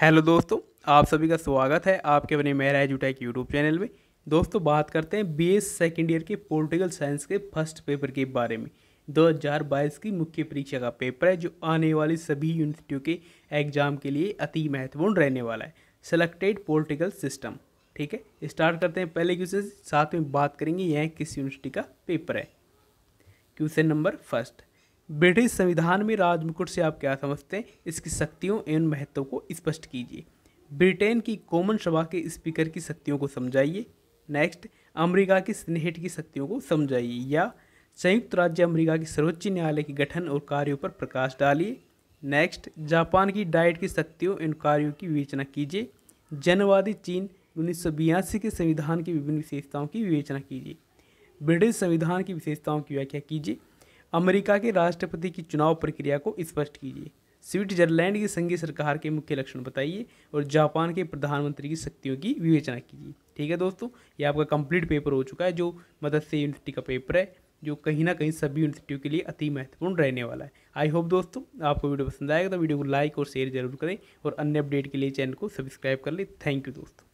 hello दोस्तों आप सभी का स्वागत है आपके बने मेरा एजुटेक यूट्यूब चैनल में दोस्तों बात करते हैं बी एस सेकेंड ईयर के पॉलिटिकल साइंस के फर्स्ट पेपर के बारे में 2022 की मुख्य परीक्षा का पेपर है जो आने वाली सभी यूनिवर्सिटियों के एग्जाम के लिए अति महत्वपूर्ण रहने वाला है सेलेक्टेड पॉलिटिकल सिस्टम ठीक है स्टार्ट करते हैं पहले क्वेश्चन साथ में बात करेंगे यह किस यूनिवर्सिटी का पेपर है क्वेश्चन नंबर फर्स्ट ब्रिटिश संविधान में राज मुकुट से आप क्या समझते हैं इसकी शक्तियों एवं महत्व को स्पष्ट कीजिए ब्रिटेन की कॉमन सभा के स्पीकर की शक्तियों को समझाइए नेक्स्ट अमेरिका की स्नेहट की शक्तियों को समझाइए या संयुक्त राज्य अमेरिका के सर्वोच्च न्यायालय के गठन और कार्यों पर प्रकाश डालिए नेक्स्ट जापान की डाइट की शक्तियों एवं कार्यों की विवेचना कीजिए जनवादी चीन उन्नीस के संविधान की विभिन्न विशेषताओं की विवेचना कीजिए ब्रिटिश संविधान की विशेषताओं की व्याख्या कीजिए अमेरिका के राष्ट्रपति की चुनाव प्रक्रिया को स्पष्ट कीजिए स्विट्जरलैंड की संघीय सरकार के मुख्य लक्षण बताइए और जापान के प्रधानमंत्री की शक्तियों की विवेचना कीजिए ठीक है दोस्तों ये आपका कंप्लीट पेपर हो चुका है जो मदरसे यूनिवर्सिटी का पेपर है जो कहीं ना कहीं सभी यूनिवर्सिटियों के लिए अति महत्वपूर्ण रहने वाला है आई होप दोस्तों आपको वीडियो पसंद आएगा तो वीडियो को लाइक और शेयर जरूर करें और अन्य अपडेट के लिए चैनल को सब्सक्राइब कर लें थैंक यू दोस्तों